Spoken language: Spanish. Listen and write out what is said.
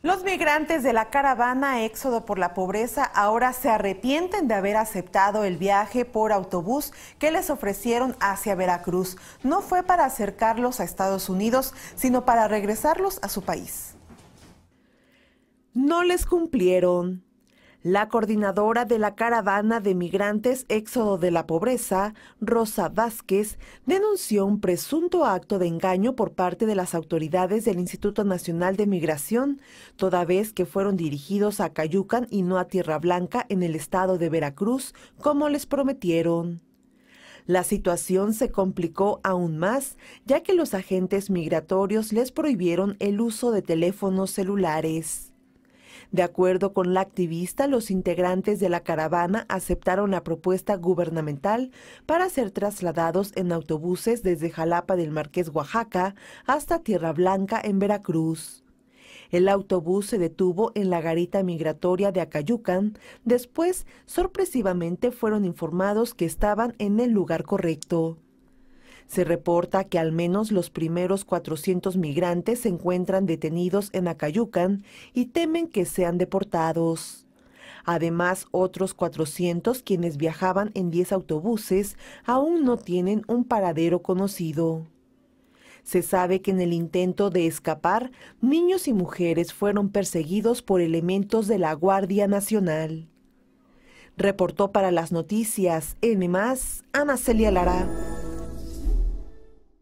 Los migrantes de la caravana Éxodo por la Pobreza ahora se arrepienten de haber aceptado el viaje por autobús que les ofrecieron hacia Veracruz. No fue para acercarlos a Estados Unidos, sino para regresarlos a su país. No les cumplieron. La coordinadora de la caravana de migrantes Éxodo de la Pobreza, Rosa Vázquez, denunció un presunto acto de engaño por parte de las autoridades del Instituto Nacional de Migración, toda vez que fueron dirigidos a Cayucan y no a Tierra Blanca en el estado de Veracruz, como les prometieron. La situación se complicó aún más, ya que los agentes migratorios les prohibieron el uso de teléfonos celulares. De acuerdo con la activista, los integrantes de la caravana aceptaron la propuesta gubernamental para ser trasladados en autobuses desde Jalapa del Marqués, Oaxaca, hasta Tierra Blanca en Veracruz. El autobús se detuvo en la garita migratoria de Acayucan. Después, sorpresivamente, fueron informados que estaban en el lugar correcto. Se reporta que al menos los primeros 400 migrantes se encuentran detenidos en Acayucan y temen que sean deportados. Además, otros 400 quienes viajaban en 10 autobuses aún no tienen un paradero conocido. Se sabe que en el intento de escapar, niños y mujeres fueron perseguidos por elementos de la Guardia Nacional. Reportó para las noticias N, Ana Celia Lara.